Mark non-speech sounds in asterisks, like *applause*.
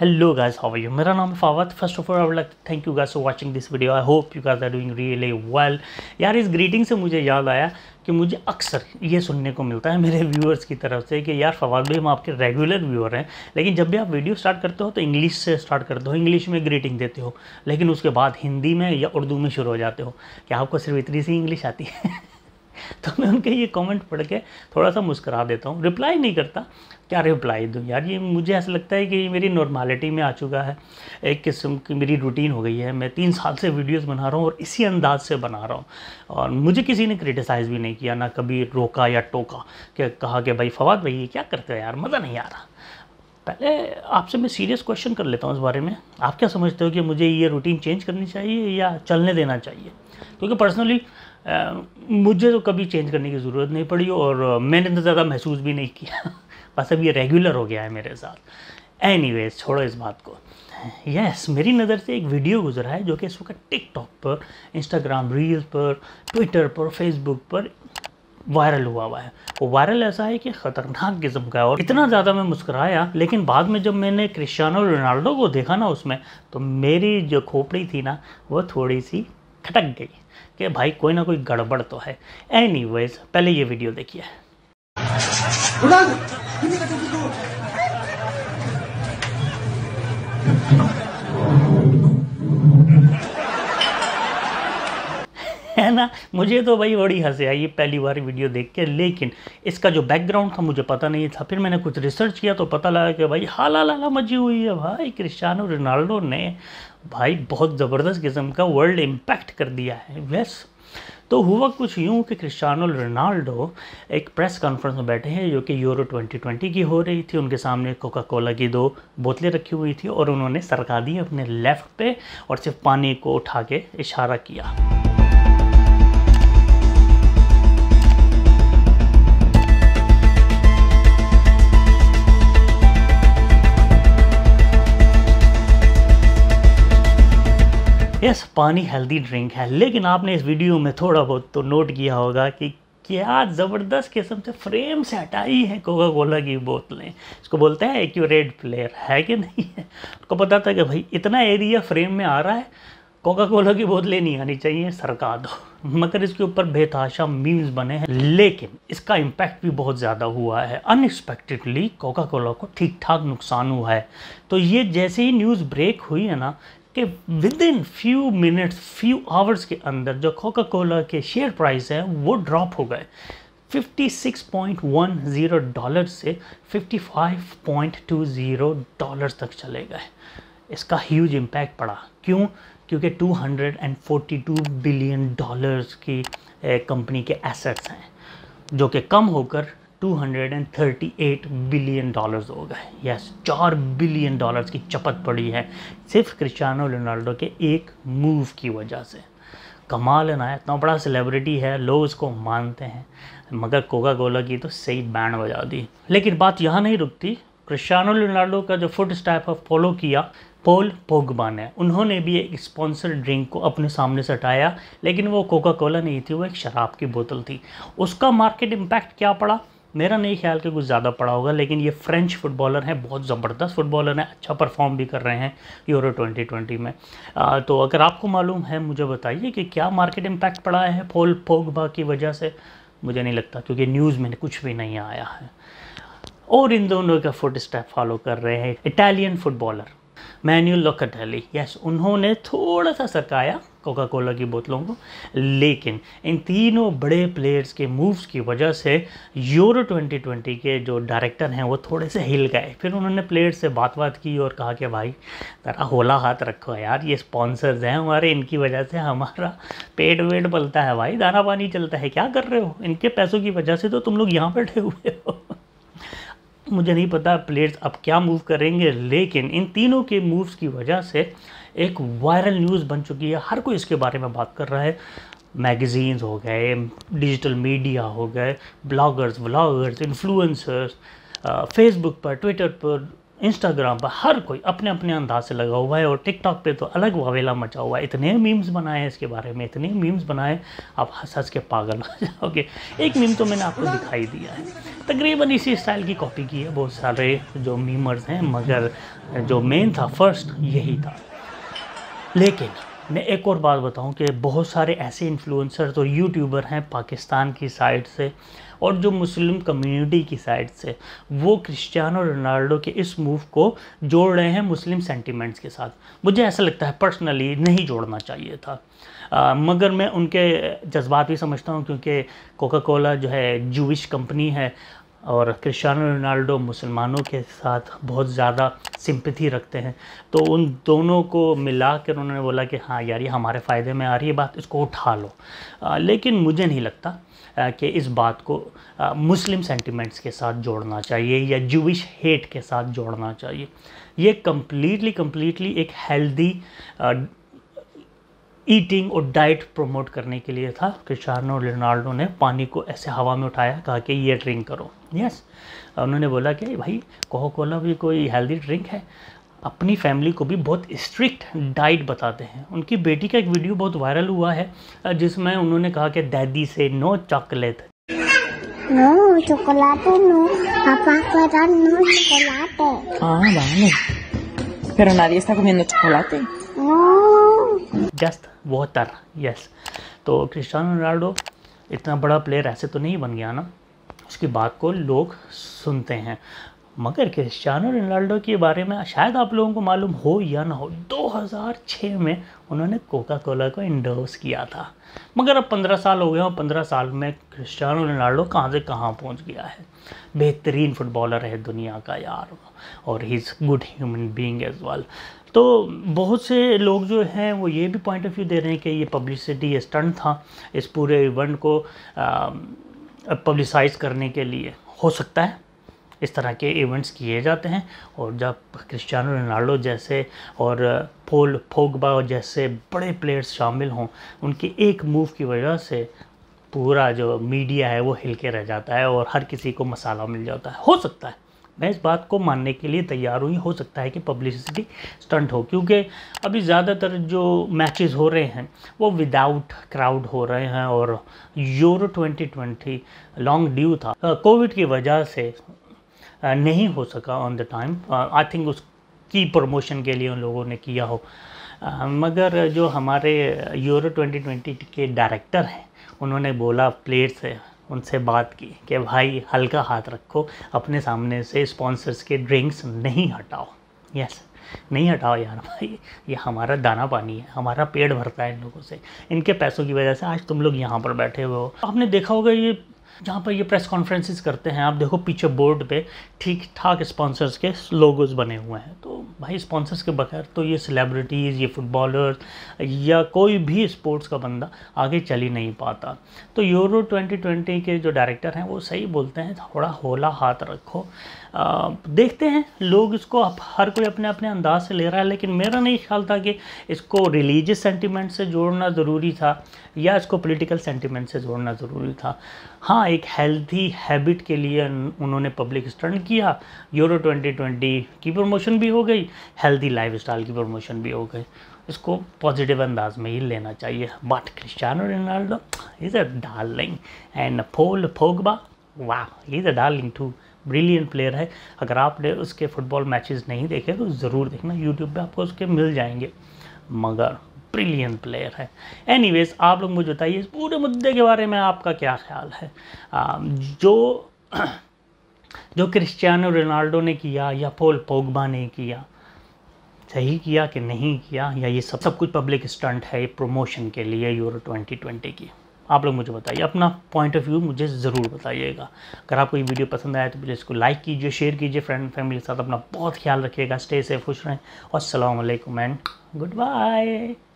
Hello guys how are you मेरा नाम है फावत first of all I would like thank you guys for watching this video I hope you guys are doing really well यार इस greeting से मुझे याद आया कि मुझे अक्सर ये सुनने को मिलता है मेरे व्यूअर्स की तरफ से कि यार फवाद भाई हम आपके रेगुलर व्यूअर हैं लेकिन जब भी आप वीडियो स्टार्ट करते हो तो इंग्लिश से स्टार्ट करते हो इंग्लिश में ग्रीटिंग देते हो लेकिन उसके बाद हिंदी में या उर्दू में शुरू हो जाते हो कि आपको सिर्फ इतनी सी इंग्लिश आती है *laughs* तो मैं उनके ये कमेंट पढ़ के थोड़ा सा मुस्करा देता हूँ रिप्लाई नहीं करता क्या रिप्लाई दूँ यार ये मुझे ऐसा लगता है कि मेरी नॉर्मालिटी में आ चुका है एक किस्म की मेरी रूटीन हो गई है मैं तीन साल से वीडियोस बना रहा हूँ और इसी अंदाज से बना रहा हूँ और मुझे किसी ने क्रिटिसाइज़ भी नहीं किया ना कभी रोका या टोका कि कहा कि भाई फवाद भाई ये क्या करते हो यार मज़ा नहीं आ रहा पहले आपसे मैं सीरियस क्वेश्चन कर लेता हूँ इस बारे में आप क्या समझते हो कि मुझे ये रूटीन चेंज करनी चाहिए या चलने देना चाहिए क्योंकि पर्सनली मुझे तो कभी चेंज करने की ज़रूरत नहीं पड़ी और मैंने तो ज़्यादा महसूस भी नहीं किया बस अब ये रेगुलर हो गया है मेरे साथ एनी छोड़ो इस बात को यस yes, मेरी नज़र से एक वीडियो गुजरा है जो कि इस वक्त टिकटॉक पर इंस्टाग्राम रील पर ट्विटर पर फेसबुक पर वायरल हुआ हुआ है वो वायरल ऐसा है कि ख़तरनाक किस्म का है और इतना ज़्यादा मैं मुस्कराया लेकिन बाद में जब मैंने क्रिस्टियानो रोनाल्डो को देखा ना उसमें तो मेरी जो खोपड़ी थी ना वो थोड़ी सी खटक गई कि भाई कोई ना कोई गड़बड़ तो है एनी पहले ये वीडियो देखिए है ना मुझे तो भाई बड़ी हंसी आई पहली बार वीडियो देख के लेकिन इसका जो बैकग्राउंड था मुझे पता नहीं था फिर मैंने कुछ रिसर्च किया तो पता लगा कि भाई हाला लाला मची हुई है भाई क्रिस्टानो रोनाल्डो ने भाई बहुत ज़बरदस्त किस्म का वर्ल्ड इम्पैक्ट कर दिया है वैस तो हुआ कुछ यूँ कि क्रिस्टानो रोनाल्डो एक प्रेस कॉन्फ्रेंस में बैठे हैं जो कि यूरो 2020 की हो रही थी उनके सामने कोका कोला की दो बोतलें रखी हुई थी और उन्होंने सरका दी अपने लेफ़्ट पे और सिर्फ पानी को उठा के इशारा किया यस पानी हेल्दी ड्रिंक है लेकिन आपने इस वीडियो में थोड़ा बहुत तो नोट किया होगा कि क्या ज़बरदस्त किस्म से फ्रेम से हटाई है कोका कोला की बोतलें इसको बोलते हैं एक्यूरेट प्लेयर है कि नहीं है आपको पता था कि भाई इतना एरिया फ्रेम में आ रहा है कोका कोला की बोतलें नहीं आनी चाहिए सरका दो मगर इसके ऊपर बेताशा मीम्स बने हैं लेकिन इसका इम्पैक्ट भी बहुत ज़्यादा हुआ है अनएक्सपेक्टेडली कोका कोला को ठीक ठाक नुकसान हुआ है तो ये जैसे ही न्यूज़ ब्रेक हुई है ना कि within few minutes few hours के अंदर जो कोका कोला के शेयर प्राइस है वो ड्रॉप हो गए 56.10 डॉलर से 55.20 डॉलर तक चले गए इसका ह्यूज इम्पैक्ट पड़ा क्यों क्योंकि 242 बिलियन डॉलर्स की कंपनी eh, के एसेट्स हैं जो कि कम होकर 238 बिलियन डॉलर्स हो गए यस चार बिलियन डॉलर्स की चपत पड़ी है सिर्फ क्रिस्टियानो रोनाल्डो के एक मूव की वजह से कमाल है ना इतना बड़ा सेलिब्रिटी है लोग उसको मानते हैं मगर कोका कोला की तो सही बैंड बजा दी लेकिन बात यहाँ नहीं रुकती क्रिस्टियानो रोनाल्डो का जो फुट स्टाइप है फॉलो किया पोल पोगबा ने उन्होंने भी एक स्पॉन्सर ड्रिंक को अपने सामने से हटाया लेकिन वो कोका कोला नहीं थी वो एक शराब की बोतल थी उसका मार्केट इम्पैक्ट क्या पड़ा मेरा नहीं ख्याल कि कुछ ज़्यादा पड़ा होगा लेकिन ये फ्रेंच फुटबॉलर हैं बहुत ज़बरदस्त फुटबॉलर हैं अच्छा परफॉर्म भी कर रहे हैं यूरो 2020 में आ, तो अगर आपको मालूम है मुझे बताइए कि क्या मार्केट इम्पैक्ट पड़ा है पोल पोगबा की वजह से मुझे नहीं लगता क्योंकि न्यूज़ में कुछ भी नहीं आया है और इन दोनों का फुट स्टेप फॉलो कर रहे हैं Italian footballer Manuel Locatelli yes उन्होंने थोड़ा सा सरकाया कोका कोला की बोतलों को लेकिन इन तीनों बड़े प्लेयर्स के मूव्स की वजह से यूरो 2020 के जो डायरेक्टर हैं वो थोड़े से हिल गए फिर उन्होंने प्लेयर से बात बात की और कहा कि भाई तरा होला हाथ रखो यार ये स्पॉन्सर्स हैं हमारे इनकी वजह से हमारा पेट वेट बलता है भाई दाना पानी चलता है क्या कर रहे हो इनके पैसों की वजह से तो तुम लोग यहाँ बैठे हुए हो मुझे नहीं पता प्लेयर्स अब क्या मूव करेंगे लेकिन इन तीनों के मूव्स की वजह से एक वायरल न्यूज़ बन चुकी है हर कोई इसके बारे में बात कर रहा है मैगज़ीन्स हो गए डिजिटल मीडिया हो गए ब्लॉगर्स व्लागर्स इन्फ्लुएंसर्स फेसबुक पर ट्विटर पर इंस्टाग्राम पर हर कोई अपने अपने अंदाज से लगा हुआ है और टिकटॉक पे तो अलग वावेला मचा हुआ है इतने मीम्स बनाए हैं इसके बारे में इतने मीम्स बनाए आप हंस हंस के पागल हो *laughs* जाओगे एक मीम तो मैंने आपको दिखाई दिया है तकरीबन इसी स्टाइल की कॉपी की है बहुत सारे जो मीमर्स हैं मगर जो मेन था फर्स्ट यही था लेकिन मैं एक और बात बताऊं कि बहुत सारे ऐसे इन्फ्लुएंसर्स और यूट्यूबर हैं पाकिस्तान की साइड से और जो मुस्लिम कम्युनिटी की साइड से वो क्रिस्टियानो रोनाल्डो के इस मूव को जोड़ रहे हैं मुस्लिम सेंटिमेंट्स के साथ मुझे ऐसा लगता है पर्सनली नहीं जोड़ना चाहिए था आ, मगर मैं उनके जज्बात भी समझता हूँ क्योंकि कोका कोला जो है जूश कंपनी है और क्रिस्टानो रोनाल्डो मुसलमानों के साथ बहुत ज़्यादा सिंपथी रखते हैं तो उन दोनों को मिला कर उन्होंने बोला कि हाँ यार ये हमारे फ़ायदे में आ रही है बात इसको उठा लो आ, लेकिन मुझे नहीं लगता कि इस बात को आ, मुस्लिम सेंटिमेंट्स के साथ जोड़ना चाहिए या जूश हेट के साथ जोड़ना चाहिए ये कम्प्लीटली कम्प्लीटली एक हेल्दी ईटिंग और डाइट प्रमोट करने के लिए था क्रिस्टानो रोनाल्डो ने पानी को ऐसे हवा में उठाया कहा कि ये ड्रिंक करो यस yes. उन्होंने बोला कि भाई कोकोला कोला भी कोई हेल्दी ड्रिंक है अपनी फैमिली को भी बहुत स्ट्रिक्ट डाइट बताते हैं उनकी बेटी का एक वीडियो बहुत वायरल हुआ है जिसमें उन्होंने कहा कि दादी से no chocolate no chocolate no पापा नो चॉकलेट हाँ vale pero nadie तो क्रिस्टानो रोनाल्डो इतना बड़ा प्लेयर ऐसे तो नहीं बन गया ना उसकी बात को लोग सुनते हैं मगर क्रिस्टियानो रोनाल्डो के बारे में शायद आप लोगों को मालूम हो या ना हो 2006 में उन्होंने कोका कोला को इंडोर्स किया था मगर अब 15 साल हो गए और 15 साल में क्रिस्टियानो रोनाल्डो कहाँ से कहाँ पहुँच गया है बेहतरीन फुटबॉलर है दुनिया का यार और ही is good human being as well तो बहुत से लोग जो हैं वो ये भी पॉइंट ऑफ व्यू दे रहे हैं कि ये पब्लिसिटी स्टंट था इस पूरे इवेंट को आ, पब्लिसाइज करने के लिए हो सकता है इस तरह के इवेंट्स किए जाते हैं और जब क्रिस्टियानो रोनाल्डो जैसे और पोल फोगबा जैसे बड़े प्लेयर्स शामिल हों उनके एक मूव की वजह से पूरा जो मीडिया है वो हिल के रह जाता है और हर किसी को मसाला मिल जाता है हो सकता है मैं इस बात को मानने के लिए तैयार हुई हो सकता है कि पब्लिसिटी स्टंट हो क्योंकि अभी ज़्यादातर जो मैचेस हो रहे हैं वो विदाउट क्राउड हो रहे हैं और यूरो 2020 लॉन्ग ड्यू था कोविड की वजह से नहीं हो सका on the time I think उसकी प्रमोशन के लिए उन लोगों ने किया हो मगर जो हमारे यूरो 2020 के डायरेक्टर हैं उन्होंने बोला प्लेयर से उनसे बात की कि भाई हल्का हाथ रखो अपने सामने से स्पॉन्सर्स के ड्रिंक्स नहीं हटाओ यस नहीं हटाओ यार भाई ये हमारा दाना पानी है हमारा पेट भरता है इन लोगों से इनके पैसों की वजह से आज तुम लोग यहाँ पर बैठे हुए हो आपने देखा होगा ये जहाँ पर ये प्रेस कॉन्फ्रेंसिस करते हैं आप देखो पीछे बोर्ड पे ठीक ठाक स्पॉन्सर्स के लोगोज बने हुए हैं तो भाई स्पॉन्सर्स के बगैर तो ये सेलिब्रिटीज़ ये फुटबॉलर्स या कोई भी स्पोर्ट्स का बंदा आगे चल ही नहीं पाता तो यूरो 2020 के जो डायरेक्टर हैं वो सही बोलते हैं थोड़ा होला हाथ रखो देखते हैं लोग इसको हर कोई अपने अपने अंदाज से ले रहा है लेकिन मेरा नहीं ख्याल था कि इसको रिलीजियस सेंटिमेंट से जोड़ना ज़रूरी था या इसको पॉलिटिकल सेंटिमेंट से जोड़ना ज़रूरी था हाँ एक हेल्थी हैबिट के लिए उन्होंने पब्लिक स्टंट किया यूरो 2020 की प्रमोशन भी हो गई हेल्दी लाइफ की प्रमोशन भी हो गई इसको पॉजिटिव अंदाज में ही लेना चाहिए but Cristiano Ronaldo is a darling and Paul Pogba वाह is a darling too brilliant player है अगर आपने उसके फुटबॉल मैचेस नहीं देखे तो ज़रूर देखना यूट्यूब पे आपको उसके मिल जाएंगे मगर ब्रिलियंट प्लेयर है एनीवेज आप लोग मुझे बताइए इस पूरे मुद्दे के बारे में आपका क्या ख्याल है आ, जो *clears throat* जो क्रिस्टियानो रोनाल्डो ने किया या पोल पोगबा ने किया सही किया कि नहीं किया या ये सब सब कुछ पब्लिक स्टंट है ये प्रमोशन के लिए यूरो 2020 की आप लोग मुझे बताइए अपना पॉइंट ऑफ व्यू मुझे ज़रूर बताइएगा अगर आपको ये वीडियो पसंद आया तो प्लीज़ इसको लाइक कीजिए शेयर कीजिए फ्रेंड फैमिली के साथ अपना बहुत ख्याल रखिएगा स्टे सेफ खुश रहें और सलामकुम एंड गुड बाय